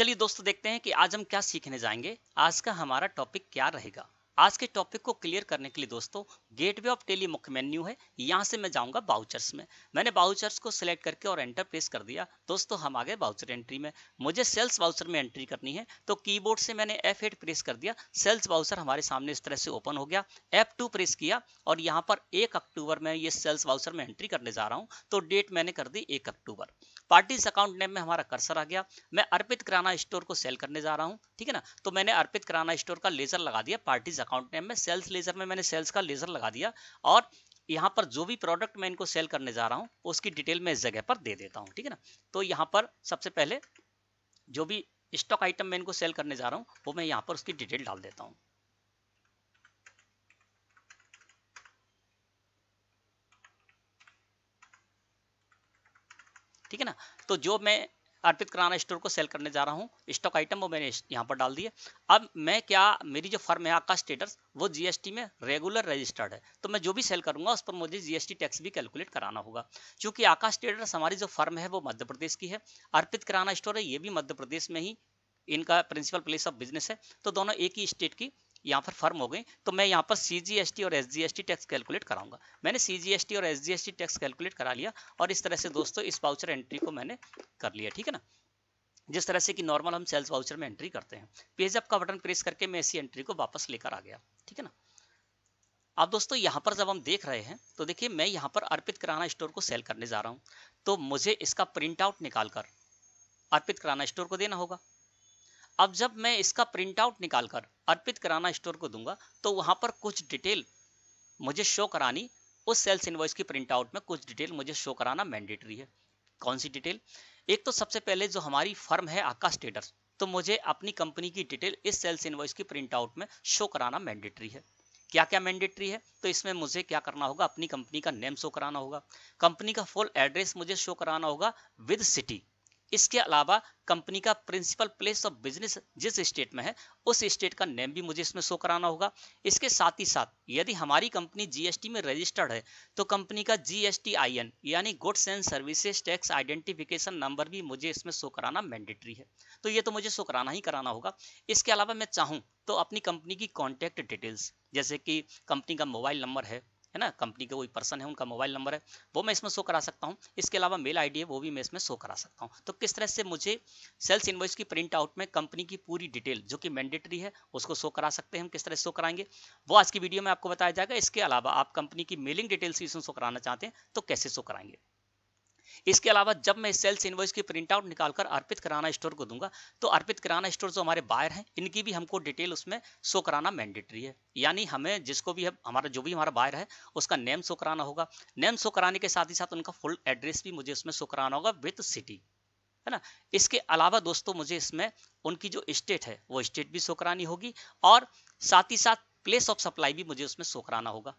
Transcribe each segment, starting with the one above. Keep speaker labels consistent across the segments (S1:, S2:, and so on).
S1: चलिए दोस्तों देखते हैं कि आज हम क्या सीखने जाएंगे आज का हमारा टॉपिक क्या रहेगा आज के टॉपिक को क्लियर करने के लिए दोस्तों गेटवे ऑफ टेली मुख्य मेन्यू है यहाँ से मैं जाऊँगा बाउचर्स में मैंने बाउचर्स को सिलेक्ट करके और एंटर प्रेस कर दिया दोस्तों हम आ गए बाउचर एंट्री में मुझे सेल्स बाउचर में एंट्री करनी है तो कीबोर्ड से मैंने F8 प्रेस कर दिया सेल्स बाउचर हमारे सामने इस तरह से ओपन हो गया F2 प्रेस किया और यहाँ पर एक अक्टूबर में ये सेल्स बाउचर में एंट्री करने जा रहा हूँ तो डेट मैंने कर दी एक अक्टूबर पार्टीज अकाउंट नेम में हमारा कर्सर आ गया मैं अर्पित किराना स्टोर को सेल करने जा रहा हूँ ठीक है ना तो मैंने अर्पित किराना स्टोर का लेजर लगा दिया पार्टीज अकाउंट नेम में सेल्स लेजर में मैंने सेल्स का लेजर लगा दिया और यहाँ पर जो भी प्रोडक्ट मैं इनको सेल करने जा रहा हूँ उसकी डिटेल मैं इस जगह पर दे देता हूँ ठीक है ना तो यहाँ पर सबसे पहले जो भी स्टॉक आइटम मैं इनको सेल करने जा रहा हूँ वो मैं यहाँ पर उसकी डिटेल डाल देता हूँ ठीक है ना तो जो मैं अर्पित कराना स्टोर को सेल करने जा रहा हूँ स्टॉक आइटम वो मैंने यहाँ पर डाल दिया अब मैं क्या मेरी जो फर्म है आपका स्टेटस वो जीएसटी में रेगुलर रजिस्टर्ड है तो मैं जो भी सेल करूंगा उस पर मुझे जीएसटी टैक्स भी कैलकुलेट कराना होगा क्योंकि आकाश स्टेटस हमारी जो फर्म है वो मध्य प्रदेश की है अर्पित कराना स्टोर है ये भी मध्य प्रदेश में ही इनका प्रिंसिपल प्लेस ऑफ बिजनेस है तो दोनों एक ही स्टेट की यहाँ पर फर्म हो गई तो मैं यहाँ पर सी जी एस टी और S G S T tax calculate कराऊंगा मैंने सी जी एस टी और S G S T tax calculate करा लिया और इस तरह से दोस्तों इस वाउचर एंट्री को मैंने कर लिया ठीक है ना जिस तरह से कि नॉर्मल हम सेल्स वाउचर में एंट्री करते हैं पेजअप का बटन प्रेस करके मैं इसी एंट्री को वापस लेकर आ गया ठीक है ना अब दोस्तों यहाँ पर जब हम देख रहे हैं तो देखिए मैं यहाँ पर अर्पित किराना स्टोर को सेल करने जा रहा हूँ तो मुझे इसका प्रिंट आउट निकाल कर अर्पित किराना स्टोर को देना होगा अब जब मैं इसका प्रिंट आउट निकाल कर अर्पित कराना स्टोर को दूंगा तो वहां पर कुछ डिटेल मुझे शो करानी उस सेल्स इन्वॉइस की प्रिंट आउट में कुछ डिटेल मुझे शो कराना मैंडेटरी है कौन सी डिटेल एक तो सबसे पहले जो हमारी फर्म है आकाश ट्रेडर्स तो मुझे अपनी कंपनी की डिटेल इस सेल्स इन्वॉइस की प्रिंट आउट में शो कराना मैंडेटरी है क्या क्या मैंडेटरी है तो इसमें मुझे क्या करना होगा अपनी कंपनी का नेम शो कराना होगा कंपनी का फुल एड्रेस मुझे शो कराना होगा विद सिटी इसके अलावा कंपनी का प्रिंसिपल प्लेस ऑफ बिजनेस जिस स्टेट में है उस स्टेट का नेम भी मुझे इसमें शो कराना होगा इसके साथ ही साथ यदि हमारी कंपनी जीएसटी में रजिस्टर्ड है तो कंपनी का जीएसटी एन यानी goods and services tax identification number भी मुझे इसमें शो कराना मैंडेटरी है तो ये तो मुझे शो कराना ही कराना होगा इसके अलावा मैं चाहूँ तो अपनी कंपनी की कॉन्टैक्ट डिटेल्स जैसे कि कंपनी का मोबाइल नंबर है है ना कंपनी के कोई पर्सन है उनका मोबाइल नंबर है वो मैं इसमें शो करा सकता हूँ इसके अलावा मेल आई है वो भी मैं इसमें शो करा सकता हूँ तो किस तरह से मुझे सेल्स इन्वॉइस की प्रिंट आउट में कंपनी की पूरी डिटेल जो कि मैंडेटरी है उसको शो करा सकते हैं हम किस तरह से शो कराएंगे वो आज की वीडियो में आपको बताया जाएगा इसके अलावा आप कंपनी की मेलिंग डिटेल्स इसमें शो कराना चाहते हैं तो कैसे शो कराएंगे इसके अलावा जब मैं सेल्स इन्वॉइस की प्रिंट आउट निकालकर अर्पित कराना स्टोर को दूंगा तो अर्पित कराना स्टोर जो हमारे बायर हैं इनकी भी हमको डिटेल उसमें शो कराना मैंडेटरी है यानी हमें जिसको भी हमारा जो भी हमारा बायर है उसका नेम शो कराना होगा नेम शो कराने के साथ ही साथ उनका फुल एड्रेस भी मुझे उसमें शो कराना होगा विथ सिटी है ना इसके अलावा दोस्तों मुझे इसमें उनकी जो स्टेट है वो स्टेट भी शो करानी होगी और साथ ही साथ प्लेस ऑफ सप्लाई भी मुझे उसमें शो कराना होगा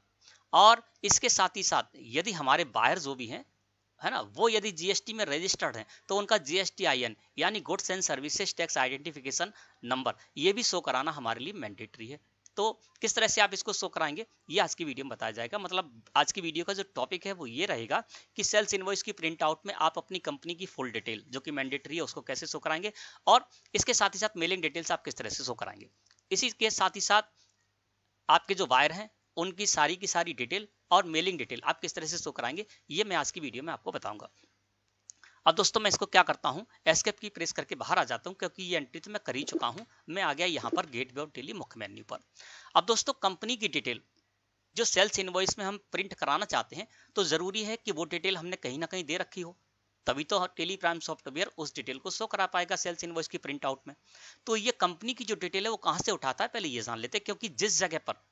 S1: और इसके साथ ही साथ यदि हमारे बायर जो भी हैं है ना वो यदि जीएसटी में रजिस्टर्ड हैं तो उनका जीएसटी आईएन यानी goods and services tax identification number ये भी शो कराना हमारे लिए मैंडेटरी है तो किस तरह से आप इसको शो कराएंगे ये आज की वीडियो में बताया जाएगा मतलब आज की वीडियो का जो टॉपिक है वो ये रहेगा कि सेल्स इनवॉइस की प्रिंट आउट में आप अपनी कंपनी की फुल डिटेल जो कि मैंडेटरी है उसको कैसे शो कराएंगे और इसके साथ ही साथ मेलिंग डिटेल्स आप किस तरह से शो कराएंगे इसी के साथ ही साथ आपके जो वायर हैं उनकी सारी की सारी डिटेल और मेलिंग डिटेल आप किस तरह से शो कराएंगे ये मैं आज की वीडियो में आपको बताऊंगा अब दोस्तों मैं इसको क्या करता हूँ एस्केप की प्रेस करके बाहर आ जाता हूँ क्योंकि ये एंट्री तो मैं कर ही चुका हूँ मैं आ गया यहाँ पर गेट वे ऑफ डेली मुख्य मेन्यू पर अब दोस्तों कंपनी की डिटेल जो सेल्स इन्वॉइस में हम प्रिंट कराना चाहते हैं तो ज़रूरी है कि वो डिटेल हमने कहीं ना कहीं दे रखी हो तभी तो टेली प्राइम सॉफ्टवेयर उस डिटेल को शो करा पाएगा सेल्स इन्वॉइस की प्रिंट आउट में तो ये कंपनी की जो डिटेल है वो कहाँ से उठाता है पहले ये जान लेते हैं क्योंकि जिस जगह पर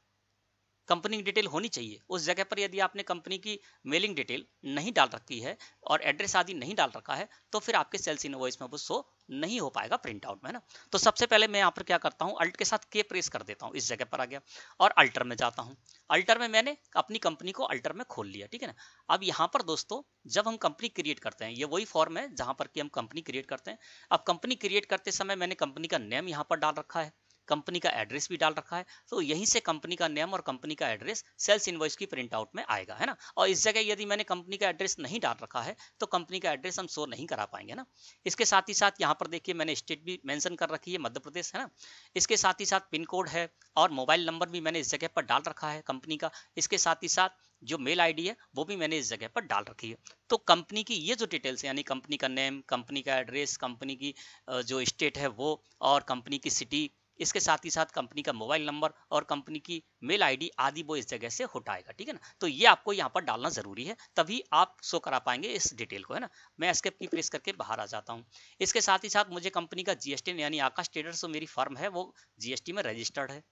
S1: कंपनी की डिटेल होनी चाहिए उस जगह पर यदि आपने कंपनी की मेलिंग डिटेल नहीं डाल रखी है और एड्रेस आदि नहीं डाल रखा है तो फिर आपके सेल्स वॉइस में वो शो नहीं हो पाएगा प्रिंट आउट में ना तो सबसे पहले मैं यहाँ पर क्या करता हूँ अल्ट के साथ के प्रेस कर देता हूँ इस जगह पर आ गया और अल्टर में जाता हूँ अल्टर में मैंने अपनी कंपनी को अल्टर में खोल लिया ठीक है ना अब यहाँ पर दोस्तों जब हम कंपनी क्रिएट करते हैं ये वही फॉर्म है जहाँ पर कि हम कंपनी क्रिएट करते हैं अब कंपनी क्रिएट करते समय मैंने कंपनी का नेम यहाँ पर डाल रखा है कंपनी का एड्रेस भी डाल रखा है तो यहीं से कंपनी का नेम और कंपनी का एड्रेस सेल्स इन्वॉइस की प्रिंट आउट में आएगा है ना और इस जगह यदि मैंने कंपनी का एड्रेस नहीं डाल रखा है तो कंपनी का एड्रेस हम शो नहीं करा पाएंगे ना इसके साथ ही साथ यहाँ पर देखिए मैंने स्टेट भी मैंशन कर रखी है मध्य प्रदेश है ना इसके साथ ही साथ पिन कोड है और मोबाइल नंबर भी मैंने इस जगह पर डाल रखा है कंपनी का इसके साथ ही साथ जो मेल आईडी है वो भी मैंने इस जगह पर डाल रखी है तो कंपनी की ये जो डिटेल्स यानी कंपनी का नेम कंपनी का एड्रेस कंपनी की जो स्टेट है वो और कंपनी की सिटी इसके साथ ही साथ कंपनी का मोबाइल नंबर और कंपनी की मेल आईडी आदि वो इस जगह से हटाएगा ठीक है ना तो ये आपको यहाँ पर डालना जरूरी है तभी आप शो करा पाएंगे इस डिटेल को है ना मैं स्केप की प्रेस करके बाहर आ जाता हूँ इसके साथ ही साथ मुझे कंपनी का जीएसटी यानी आकाश ट्रेडर्स मेरी फर्म है वो जीएसटी में रजिस्टर्ड है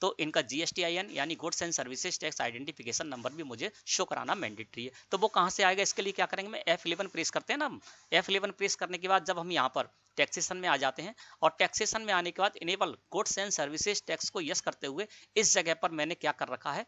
S1: तो इनका जीएसटी आई यानी goods and services tax identification number भी मुझे शो कराना मैंडेटरी है तो वो कहाँ से आएगा इसके लिए क्या करेंगे मैं F11 प्रेस करते हैं ना F11 प्रेस करने के बाद जब हम यहाँ पर टैक्सेशन में आ जाते हैं और टैक्सेशन में आने के बाद enable goods and services tax को यस करते हुए इस जगह पर मैंने क्या कर रखा है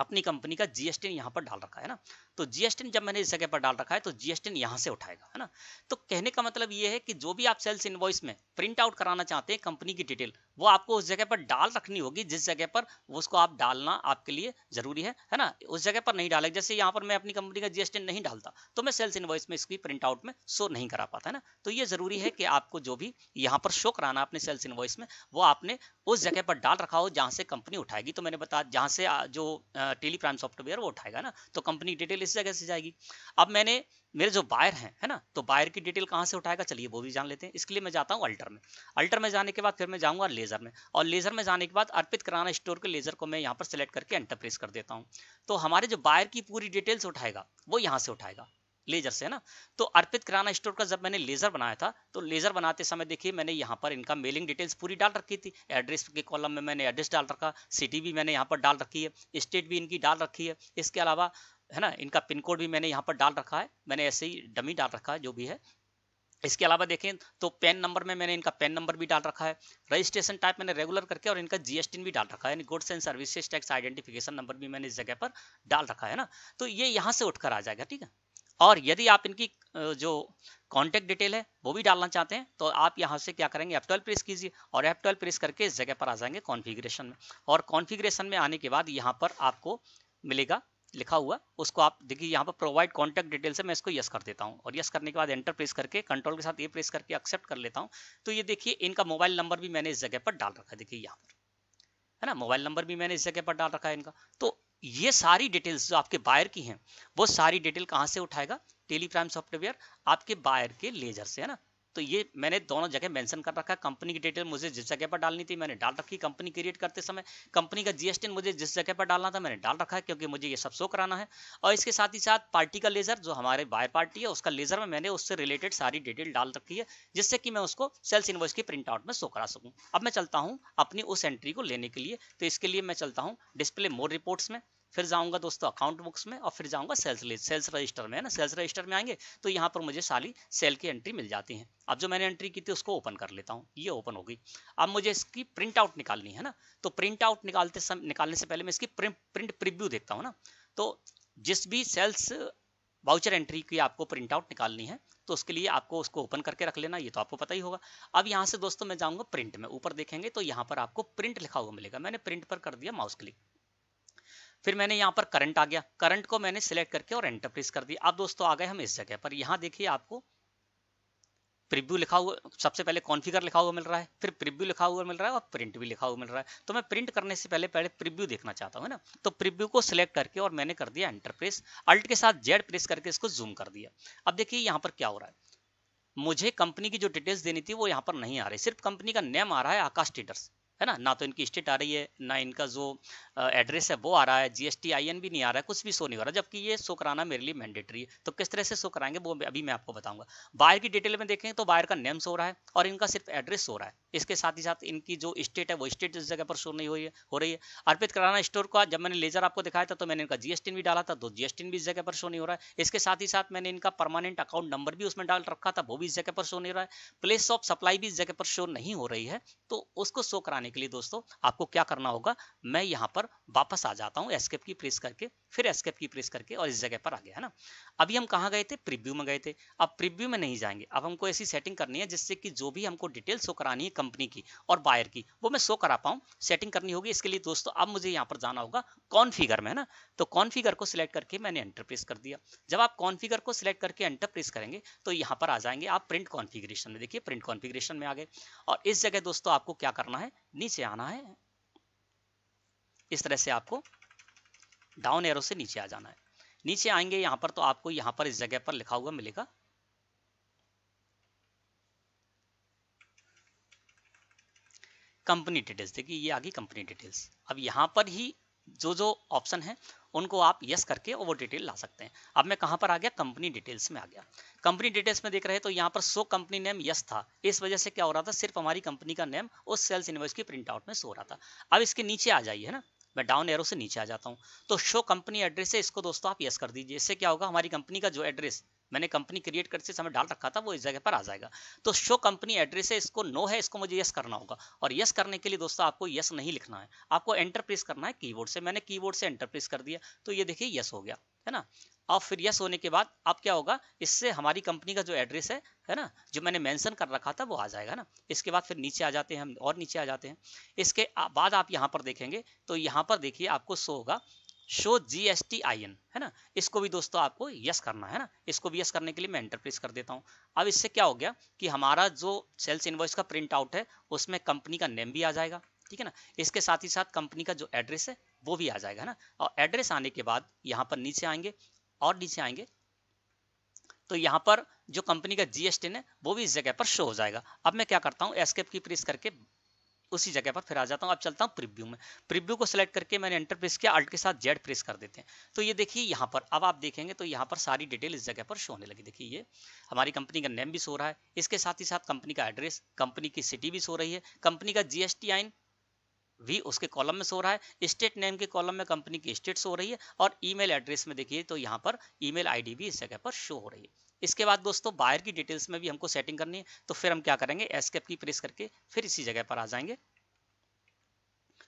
S1: अपनी कंपनी का जीएसटी यहाँ पर डाल रखा है ना तो जीएसटी जब मैंने इस जगह पर डाल रखा है तो जीएसटी यहाँ से उठाएगा है ना तो कहने का मतलब ये है कि जो भी आप सेल्स इन्वॉइस में प्रिंट आउट कराना चाहते हैं कंपनी की डिटेल वो आपको उस जगह पर डाल रखनी होगी जिस जगह पर उसको आप डालना आपके लिए जरूरी है है ना उस जगह पर नहीं डाले जैसे यहाँ पर मैं अपनी कंपनी का जीएसटी नहीं डालता तो मैं सेल्स इन्वॉइस में इसकी प्रिंट आउट में शो नहीं करा पाता है ना तो ये जरूरी है कि आपको जो भी यहाँ पर शो कराना अपने सेल्स इन्वॉइस में वो आपने उस जगह पर डाल रखा हो जहाँ से कंपनी उठाएगी तो मैंने बताया जहाँ से जो टेलीप्राइम सॉफ्टवेयर वो उठाएगा ना तो कंपनी डिटेल इस जगह से जाएगी अब मैंने मेरे जो बायर हैं है ना तो बायर की डिटेल कहाँ से उठाएगा चलिए वो भी जान लेते हैं इसके लिए मैं जाता हूँ अल्टर में अल्टर में जाने के बाद फिर मैं जाऊँगा लेज़र में और लेज़र में जाने के बाद अर्पित कराना स्टोर के लेज़र को मैं यहाँ पर सेलेक्ट करके एंटरप्रेस कर देता हूँ तो हमारे जो बायर की पूरी डिटेल्स उठाएगा वो यहाँ से उठाएगा लेजर से है ना तो अर्पित किराना स्टोर का जब मैंने लेजर बनाया था तो लेजर बनाते समय देखिए मैंने यहाँ पर इनका मेलिंग डिटेल्स पूरी डाल रखी थी एड्रेस के कॉलम में मैंने एड्रेस डाल रखा सिटी भी मैंने यहाँ पर डाल रखी है स्टेट भी इनकी डाल रखी है इसके अलावा है ना इनका पिन कोड भी मैंने यहाँ पर डाल रखा है मैंने ऐसे ही डमी डाल रखा है जो भी है इसके अलावा देखें तो पेन नंबर में मैंने इनका पेन नंबर भी डाल रखा है रजिस्ट्रेशन टाइप मैंने रेगुलर करके और इनका जीएसटी भी डाल रखा है यानी goods and services tax identification number भी मैंने इस जगह पर डाल रखा है ना तो ये यहाँ से उठकर आ जाएगा ठीक है और यदि आप इनकी जो कॉन्टैक्ट डिटेल है वो भी डालना चाहते हैं तो आप यहाँ से क्या करेंगे एफ प्रेस कीजिए और एफ प्रेस करके इस जगह पर आ जाएंगे कॉन्फिग्रेशन में और कॉन्फिग्रेशन में आने के बाद यहाँ पर आपको मिलेगा लिखा हुआ उसको आप देखिए यहाँ पर प्रोवाइड कॉन्टैक्ट डिटेल से मैं इसको यस कर देता हूँ और यस करने के बाद एंटर प्रेस करके कंट्रोल के साथ ये प्रेस करके एक्सेप्ट कर लेता हूँ तो ये देखिए इनका मोबाइल नंबर भी मैंने इस जगह पर डाल रखा है देखिए यहाँ पर है ना मोबाइल नंबर भी मैंने इस जगह पर डाल रखा है इनका तो ये सारी डिटेल्स जो आपके बायर की हैं वो सारी डिटेल कहाँ से उठाएगा टेलीप्राइम सॉफ्टवेयर आपके बायर के लेजर से है ना तो ये मैंने दोनों जगह मेंशन कर रखा कंपनी की डिटेल मुझे जिस जगह पर डालनी थी मैंने डाल रखी कंपनी क्रिएट करते समय कंपनी का जीएसटी मुझे जिस जगह पर डालना था मैंने डाल रखा है क्योंकि मुझे ये सब शो कराना है और इसके साथ ही साथ पार्टी का लेजर जो हमारे बायर पार्टी है उसका लेजर में मैंने उससे रिलेटेड सारी डिटेल डाल रखी है जिससे कि मैं उसको सेल्स इन्वॉइस की प्रिंट आउट में शो करा सकूँ अब मैं चलता हूँ अपनी उस एंट्री को लेने के लिए तो इसके लिए मैं चलता हूँ डिस्प्ले मोर रिपोर्ट्स में फिर जाऊंगा दोस्तों अकाउंट बुक्स में और फिर जाऊंगा सेल्स लिस्ट सेल्स रजिस्टर में है ना सेल्स रजिस्टर में आएंगे तो यहाँ पर मुझे सारी सेल की एंट्री मिल जाती है अब जो मैंने एंट्री की थी उसको ओपन कर लेता हूँ ये ओपन होगी अब मुझे इसकी प्रिंट आउट निकालनी है ना तो प्रिंट आउट निकालते समय निकालने से पहले मैं इसकी प्रिंट प्रिंट प्रिव्यू देखता हूँ ना तो जिस भी सेल्स वाउचर एंट्री की आपको प्रिंट आउट निकालनी है तो उसके लिए आपको उसको ओपन करके रख लेना ये तो आपको पता ही होगा अब यहाँ से दोस्तों मैं जाऊँगा प्रिंट में ऊपर देखेंगे तो यहाँ पर आपको प्रिंट लिखा हुआ मिलेगा मैंने प्रिंट पर कर दिया माउस क्लिक फिर मैंने यहाँ पर करंट आ गया करंट को मैंने सिलेक्ट करके और एंटर प्रेस कर दिया अब दोस्तों आ गए हम इस जगह पर यहाँ देखिए आपको प्रिव्यू लिखा हुआ सबसे पहले कॉन्फिगर लिखा हुआ मिल रहा है फिर प्रिव्यू लिखा हुआ मिल रहा है और प्रिंट भी लिखा हुआ मिल रहा है तो मैं प्रिंट करने से पहले पहले प्रिव्यू देखना चाहता हूँ ना तो प्रिव्यू को सिलेक्ट करके और मैंने कर दिया एंटर प्रेस अल्ट के साथ जेड प्रेस करके इसको जूम कर दिया अब देखिए यहाँ पर क्या हो रहा है मुझे कंपनी की जो डिटेल्स देनी थी वो यहाँ पर नहीं आ रही सिर्फ कंपनी का नेम आ रहा है आकाश ट्रेडर्स है ना ना तो इनकी स्टेट आ रही है ना इनका जो एड्रेस है वो आ रहा है जीएसटी आईएन भी नहीं आ रहा है कुछ भी शो नहीं हो रहा जबकि ये शो कराना मेरे लिए मैंडेटरी है तो किस तरह से शो कराएंगे वो अभी मैं आपको बताऊंगा बायर की डिटेल में देखें तो बायर का नेम शो रहा है और इनका सिर्फ एड्रेस हो रहा है इसके साथ ही साथ इनकी जो स्टेट है वो स्टेट इस जगह पर शो नहीं हुई है हो रही है अर्पित कराना स्टोर का जब मैंने लेजर आपको दिखाया था तो मैंने इनका जीएसटी भी डाला था तो जीएसटी भी इस जगह पर शो नहीं हो रहा है इसके साथ ही साथ मैंने इनका परमानेंट अकाउंट नंबर भी उसमें डाल रखा था वो भी इस जगह पर शो नहीं रहा है प्लेस ऑफ सप्लाई भी इस जगह पर शो नहीं हो रही है तो उसको शो कराने के लिए दोस्तों आपको क्या करना होगा मैं यहाँ पर पर वापस आ जाता हूँ एस्केप की प्रेस करके फिर एस्केप की प्रेस करके और इस जगह पर आ गया है ना अभी हम कहाँ गए थे प्रिव्यू में गए थे अब प्रिव्यू में नहीं जाएंगे अब हमको ऐसी सेटिंग करनी है जिससे कि जो भी हमको डिटेल शो करानी है कंपनी की और बायर की वो मैं शो करा पाऊँ सेटिंग करनी होगी इसके लिए दोस्तों अब मुझे यहाँ पर जाना होगा कॉन्फिगर में है ना तो कॉन्फिगर को सिलेक्ट करके मैंने एंटर प्रेस कर दिया जब आप कॉन्फिगर को सिलेक्ट करके एंटर प्रेस करेंगे तो यहाँ पर आ जाएंगे आप प्रिंट कॉन्फिग्रेशन में देखिए प्रिंट कॉन्फिग्रेशन में आ गए और इस जगह दोस्तों आपको क्या करना है नीचे आना है इस तरह से आपको डाउन एरो से नीचे आ जाना है नीचे आएंगे यहां पर तो आपको यहां पर इस जगह पर लिखा हुआ मिलेगा कंपनी डिटेल्स देखिए ये आ गई कंपनी डिटेल्स अब यहां पर ही जो जो ऑप्शन है उनको आप यस करके वो डिटेल ला सकते हैं अब मैं कहां पर आ गया कंपनी डिटेल्स में आ गया कंपनी डिटेल्स में देख रहे तो यहां पर सो कंपनी नेम यस था इस वजह से क्या हो रहा था सिर्फ हमारी कंपनी का नेम उस सेल्स इनवर्स की प्रिंट आउट में सो रहा था अब इसके नीचे आ जाइए है ना मैं डाउन एरो से नीचे आ जाता हूँ तो शो कंपनी एड्रेस है इसको दोस्तों आप यस कर दीजिए इससे क्या होगा हमारी कंपनी का जो एड्रेस मैंने कंपनी क्रिएट करते समय डाल रखा था वो इस जगह पर आ जाएगा तो शो कंपनी एड्रेस है इसको नो है इसको मुझे यस करना होगा और यस करने के लिए दोस्तों आपको यस नहीं लिखना है आपको एंटरप्रेस करना है कीबोर्ड से मैंने कीबोर्ड से एंटरप्रेस कर दिया तो ये देखिए यस हो गया है ना और फिर यस होने के बाद अब क्या होगा इससे हमारी कंपनी का जो एड्रेस है है ना जो मैंने मेंशन कर रखा था वो आ जाएगा ना इसके बाद फिर नीचे आ जाते हैं हम और नीचे आ जाते हैं इसके बाद आप यहाँ पर देखेंगे तो यहाँ पर देखिए आपको शो होगा show G S T I N है ना इसको भी दोस्तों आपको यस करना है ना इसको भी यस करने के लिए मैं एंटरप्रेस कर देता हूँ अब इससे क्या हो गया कि हमारा जो सेल्स इन्वॉइस का प्रिंट आउट है उसमें कंपनी का नेम भी आ जाएगा ठीक है ना इसके साथ ही साथ कंपनी का जो एड्रेस है वो भी आ जाएगा ना और एड्रेस आने के बाद यहाँ पर नीचे आएंगे और नीचे आएंगे तो यहाँ पर जो कंपनी का जीएसटी है वो भी इस जगह पर शो हो जाएगा अब मैं क्या करता हूँ एस्केप की प्रेस करके उसी जगह पर फिर आ जाता हूँ अब चलता हूँ प्रिव्यू में प्रिव्यू को सिलेक्ट करके मैंने एंटर प्रेस किया अल्ट के साथ जेड प्रेस कर देते हैं तो ये देखिए यहाँ पर अब आप देखेंगे तो यहाँ पर सारी डिटेल इस जगह पर शो होने लगी देखिए ये हमारी कंपनी का नेम भी शो रहा है इसके साथ ही साथ कंपनी का एड्रेस कंपनी की सिटी भी शो रही है कंपनी का जीएसटी आइन वी उसके कॉलम में सो रहा है स्टेट नेम के कॉलम में कंपनी की स्टेट सो रही है और ईमेल एड्रेस में देखिए तो यहाँ पर ईमेल आईडी भी इस जगह पर शो हो रही है इसके बाद दोस्तों बायर की डिटेल्स में भी हमको सेटिंग करनी है तो फिर हम क्या करेंगे एस्केप की प्रेस करके फिर इसी जगह पर आ जाएंगे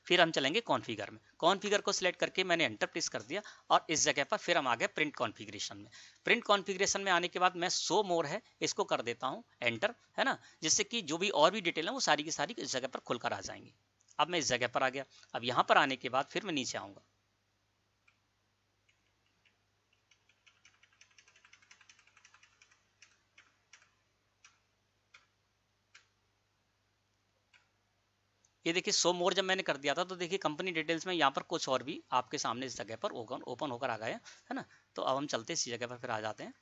S1: फिर हम चलेंगे कॉन्फ़िगर में कॉन्फ़िगर को सिलेक्ट करके मैंने एंटर प्रेस कर दिया और इस जगह पर फिर हम आ गए प्रिंट कॉन्फ़िगरेशन में प्रिंट कॉन्फ़िगरेशन में आने के बाद मैं सो मोर है इसको कर देता हूँ एंटर है ना जिससे कि जो भी और भी डिटेल है वो सारी की सारी इस जगह पर खुलकर आ जाएंगी अब मैं इस जगह पर आ गया अब यहां पर आने के बाद फिर मैं नीचे आऊंगा ये देखिए सो मोर जब मैंने कर दिया था तो देखिए कंपनी डिटेल्स में यहाँ पर कुछ और भी आपके सामने इस जगह पर ओपन ओपन होकर आ गए है ना तो अब हम चलते इसी जगह पर फिर आ जाते हैं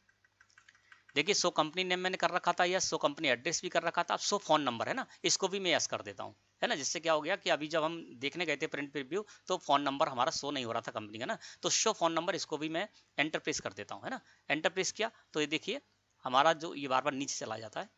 S1: देखिए सो कंपनी नेम मैंने कर रखा था यस सो कंपनी एड्रेस भी कर रखा था अब सो फोन नंबर है ना इसको भी मैं यस कर देता हूँ है ना जिससे क्या हो गया कि अभी जब हम देखने गए थे प्रिंट प्रिव्यू तो फोन नंबर हमारा शो नहीं हो रहा था कंपनी का ना तो शो फोन नंबर इसको भी मैं एंटरप्रेस कर देता हूँ है ना एंटरप्रेस किया तो ये देखिए हमारा जो ये बार बार नीचे चला जाता है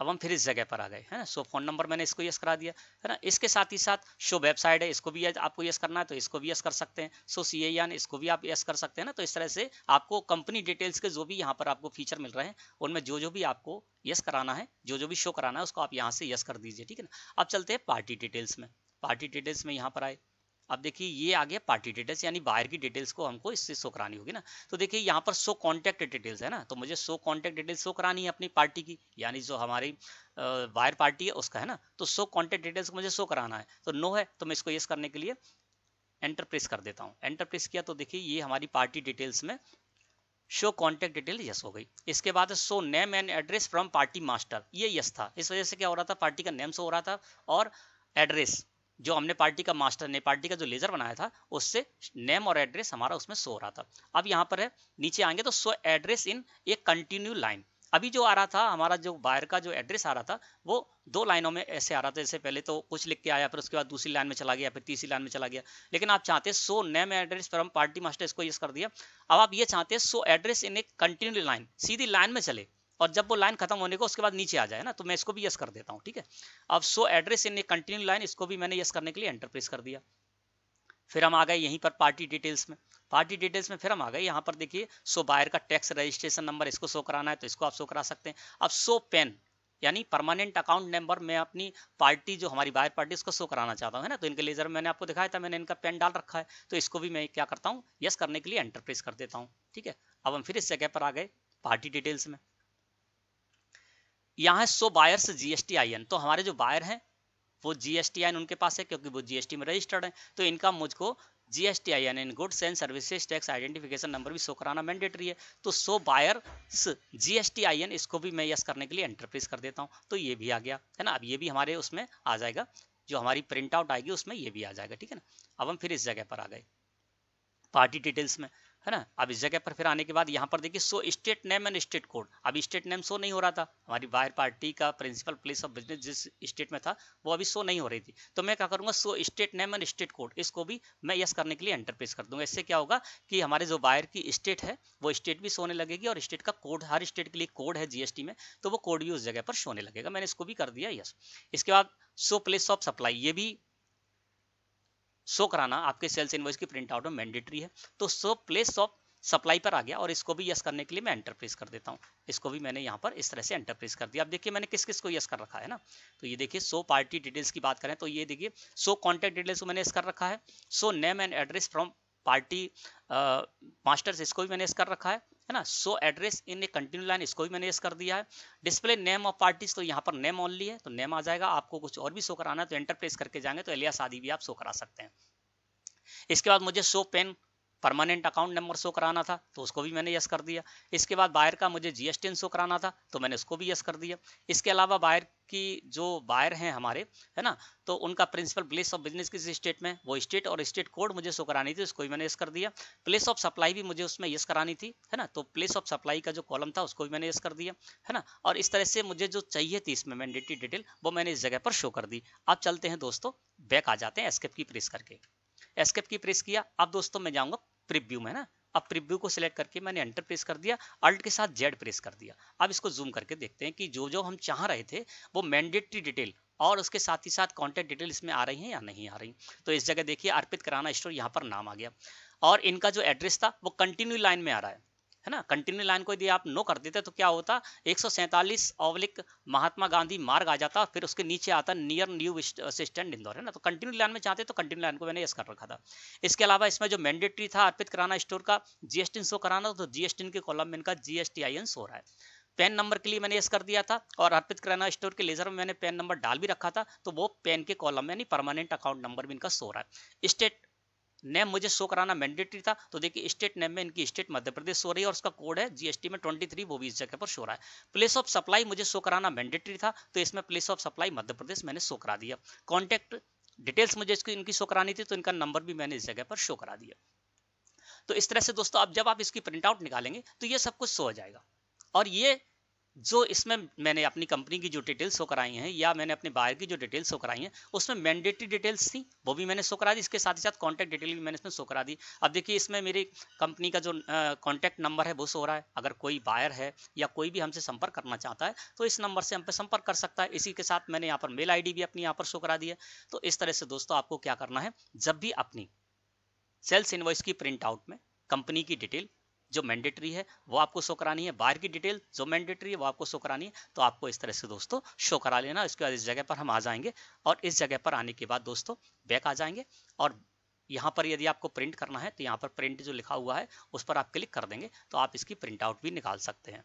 S1: अब हम फिर इस जगह पर आ गए है ना सो फोन नंबर मैंने इसको यस करा दिया है ना इसके साथ ही साथ शो वेबसाइट है इसको भी आपको यस करना है तो इसको भी यस कर सकते हैं सो सी ए यान इसको भी आप यस कर सकते हैं ना तो इस तरह से आपको कंपनी डिटेल्स के जो भी यहाँ पर आपको फीचर मिल रहे हैं उनमें जो जो भी आपको यस कराना है जो जो भी शो कराना है उसको आप यहाँ से यस कर दीजिए ठीक है ना अब चलते हैं पार्टी डिटेल्स में पार्टी डिटेल्स में यहाँ पर आए अब देखिए ये आ गया पार्टी डिटेल्स यानी बाहर की डिटेल्स को हमको इससे शो करानी होगी ना तो देखिए यहाँ पर सो कॉन्टैक्ट डिटेल्स है ना तो मुझे शो कॉन्टैक्ट डिटेल्स शो करानी है अपनी पार्टी की यानी जो हमारी वायर पार्टी है उसका है ना तो शो कॉन्टैक्ट डिटेल्स को मुझे शो कराना है तो नो है तो मैं इसको येस करने के लिए एंटर प्रेस कर देता हूँ एंटर प्रेस किया तो देखिए ये हमारी पार्टी डिटेल्स में शो कॉन्टैक्ट डिटेल यस हो गई इसके बाद show name and address from party master ये यस था इस वजह से क्या हो रहा था पार्टी का नेम शो हो रहा था और एड्रेस जो हमने पार्टी का मास्टर ने पार्टी का जो लेजर बनाया था उससे नेम और एड्रेस हमारा उसमें सो रहा था अब यहाँ पर है नीचे आएंगे तो show address in a continue line अभी जो आ रहा था हमारा जो वायर का जो एड्रेस आ रहा था वो दो लाइनों में ऐसे आ रहा था जैसे पहले तो कुछ लिख के आया फिर उसके बाद दूसरी लाइन में चला गया फिर तीसरी लाइन में चला गया लेकिन आप चाहते हैं सो नेम एड्रेस पर हम पार्टी मास्टर इसको यूज कर दिया अब आप ये चाहते सो एड्रेस इन एक कंटिन्यू लाइन सीधी लाइन में चले और जब वो लाइन खत्म होने को उसके बाद नीचे आ जाए ना तो मैं इसको भी यस कर देता हूँ ठीक है अब show address in a continue line इसको भी मैंने यस करने के लिए एंटर प्रेस कर दिया फिर हम आ गए यहीं पर पार्टी डिटेल्स में पार्टी डिटेल्स में फिर हम आ गए यहाँ पर देखिए सो बायर का टैक्स रजिस्ट्रेशन नंबर इसको शो कराना है तो इसको आप शो करा सकते हैं अब सो पेन यानी परमानेंट अकाउंट नंबर मैं अपनी पार्टी जो हमारी बायर पार्टी उसको शो कराना चाहता हूँ है ना तो इनके लेजर मैंने आपको दिखाया था मैंने इनका पेन डाल रखा है तो इसको भी मैं क्या करता हूँ यस करने के लिए एंटरप्रेस कर देता हूँ ठीक है अब हम फिर इस जगह पर आ गए पार्टी डिटेल्स में यहाँ सो बायर्स जीएसटी आईएन तो हमारे जो बायर हैं वो जीएसटी एन उनके पास है क्योंकि वो जीएसटी में रजिस्टर्ड है तो इनका मुझको T I N goods and services tax identification number भी शो कराना मैंडेटरी है तो सो बायर्स जीएसटी एन इसको भी मैं यस करने के लिए एंटरप्रेस कर देता हूँ तो ये भी आ गया है ना अब ये भी हमारे उसमें आ जाएगा जो हमारी प्रिंट आउट आएगी उसमें ये भी आ जाएगा ठीक है ना अब हम फिर इस जगह पर आ गए पार्टी डिटेल्स में है ना अब इस जगह पर फिर आने के बाद यहाँ पर देखिए show state name and state code अब स्टेट नेम सो नहीं हो रहा था हमारी वायर पार्टी का प्रिंसिपल प्लेस ऑफ बिजनेस जिस स्टेट में था वो अभी सो नहीं हो रही थी तो मैं क्या करूँगा show state name and state code इसको भी मैं यस करने के लिए एंटर कर दूंगा इससे क्या होगा कि हमारे जो वायर की स्टेट है वो स्टेट भी सोने लगेगी और स्टेट का कोड हर स्टेट के लिए कोड है जीएसटी में तो वो कोड भी उस जगह पर सोने लगेगा मैंने इसको भी कर दिया यस इसके बाद सो प्लेस ऑफ सप्लाई ये भी शो कराना आपके सेल्स इन्वॉइस की प्रिंट आउट में मैंडेटरी है तो सो प्लेस ऑफ सप्लाई पर आ गया और इसको भी यस करने के लिए मैं एंटरप्रेस कर देता हूँ इसको भी मैंने यहाँ पर इस तरह से एंटरप्रेस कर दिया अब देखिए मैंने किस किस को यस कर रखा है ना तो ये देखिए सो पार्टी डिटेल्स की बात करें तो ये देखिए सो कॉन्टैक्ट डिटेल्स को मैंने इस कर रखा है show name and address from party masters इसको भी मैंने इस कर रखा है है ना show address in a continue line इसको भी मैंने कर दिया है डिस्प्ले नेम ऑफ पार्टीज तो यहाँ पर नेम ऑनली है तो नेम आ जाएगा आपको कुछ और भी शो कराना है तो एंटरप्रेस करके जाएंगे तो एलिया शादी भी आप शो करा सकते हैं इसके बाद मुझे show PAN permanent account number show कराना था तो उसको भी मैंने यस कर दिया इसके बाद बायर का मुझे जी एस शो कराना था तो मैंने उसको भी यस कर दिया इसके अलावा बायर की जो बायर हैं हमारे है ना तो उनका प्रिंसिपल प्लेस ऑफ बिजनेस किस स्टेट में वो स्टेट और स्टेट कोड मुझे शो करानी थी उसको भी मैंने यस कर दिया प्लेस ऑफ सप्लाई भी मुझे उसमें यस करानी थी है ना तो प्लेस ऑफ सप्लाई का जो कॉलम था उसको भी मैंने यस कर दिया है ना और इस तरह से मुझे जो चाहिए थी इसमें मैंडेटरी डिटेल वो मैंने इस जगह पर शो कर दी अब चलते हैं दोस्तों बैक आ जाते हैं एस्केप की प्रेस करके एस्केप की प्रेस किया अब दोस्तों मैं जाऊँगा प्रिव्यू में ना अब प्रिव्यू को सिलेक्ट करके मैंने एंटर प्रेस कर दिया अल्ट के साथ जेड प्रेस कर दिया अब इसको जूम करके देखते हैं कि जो जो हम चाह रहे थे वो मैंडेटरी डिटेल और उसके साथ ही साथ कॉन्टेक्ट डिटेल इसमें आ रही हैं या नहीं आ रही तो इस जगह देखिए अर्पित कराना स्टोर यहाँ पर नाम आ गया और इनका जो एड्रेस था वो कंटिन्यू लाइन में आ रहा है है ना कंटिन्यू लाइन को यदि आप नो कर देते तो क्या होता एक ओवलिक महात्मा गांधी मार्ग आ जाता फिर उसके नीचे आता नियर न्यू असिस्टेंट इंदौर है ना तो कंटिन्यू लाइन में चाहते तो कंटिन्यू लाइन को मैंने यस कर रखा था इसके अलावा इसमें जो मैंडेटरी था अर्पित कराना स्टोर का जीएसटी शो कराना तो जीएसटी के कॉलम में इनका जीएसटी आई एन रहा है पेन नंबर के लिए मैंने यस कर दिया था और अर्पित कराना स्टोर के लेजर में मैंने पेन नंबर डाल भी रखा था तो वो पेन के कॉलम में यानी परमानेंट अकाउंट नंबर भी इनका सो रहा है स्टेट नेम मुझे शो कराना मैंडेटरी था तो देखिए स्टेट नेम में इनकी स्टेट मध्य प्रदेश शो रही है और उसका कोड है जीएसटी में ट्वेंटी थ्री वो भी इस जगह पर शो रहा है प्लेस ऑफ सप्लाई मुझे शो कराना मैंडेटरी था तो इसमें place of supply Madhya Pradesh मैंने शो करा दिया कॉन्टैक्ट डिटेल्स मुझे इसकी इनकी शो करानी थी तो इनका नंबर भी मैंने इस जगह पर शो करा दिया तो इस तरह से दोस्तों अब जब आप इसकी प्रिंट आउट निकालेंगे तो ये सब कुछ शो हो जाएगा और ये जो इसमें मैंने अपनी कंपनी की जो डिटेल्स शो कराई हैं या मैंने अपने बायर की जो डिटेल्स शो कराई हैं उसमें मैंडेटरी डिटेल्स थी वो भी मैंने शो करा दी इसके साथ ही साथ कॉन्टैक्ट डिटेल भी मैंने इसमें शो करा दी अब देखिए इसमें मेरी कंपनी का जो कॉन्टैक्ट नंबर है वो शो रहा है अगर कोई बायर है या कोई भी हमसे संपर्क करना चाहता है तो इस नंबर से हम पे संपर्क कर सकता है इसी के साथ मैंने यहाँ पर मेल आई भी अपनी यहाँ पर शो करा दी है तो इस तरह से दोस्तों आपको क्या करना है जब भी अपनी सेल्स इन्वॉइस की प्रिंट आउट में कंपनी की डिटेल जो मैंडेटरी है वो आपको शो करानी है बाहर की डिटेल जो मैंडेटरी है वो आपको शो करानी है तो आपको इस तरह से दोस्तों शो करा लेना इसके बाद इस जगह पर हम आ जाएंगे और इस जगह पर आने के बाद दोस्तों बैक आ जाएंगे और यहाँ पर यदि आपको प्रिंट करना है तो यहाँ पर प्रिंट जो लिखा हुआ है उस पर आप क्लिक कर देंगे तो आप इसकी प्रिंट आउट भी निकाल सकते हैं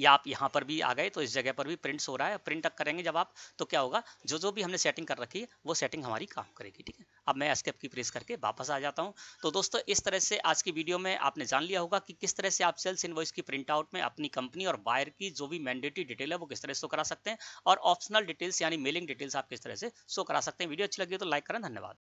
S1: या आप यहाँ पर भी आ गए तो इस जगह पर भी प्रिंट्स हो रहा है प्रिंट करेंगे जब आप तो क्या होगा जो जो भी हमने सेटिंग कर रखी है वो सेटिंग हमारी काम करेगी ठीक है अब मैं एस्केप की प्रेस करके वापस आ जाता हूँ तो दोस्तों इस तरह से आज की वीडियो में आपने जान लिया होगा कि किस तरह से आप सेल्स इन्वॉइस की प्रिंट आउट में अपनी कंपनी और बायर की जो भी मैंडेटरी डिटेल है वो किस तरह से करा सकते हैं और ऑप्शनल डिटेल्स यानी मेलिंग डिटेल्स आप किस तरह से शो करा सकते हैं वीडियो अच्छी लगी तो लाइक करें धन्यवाद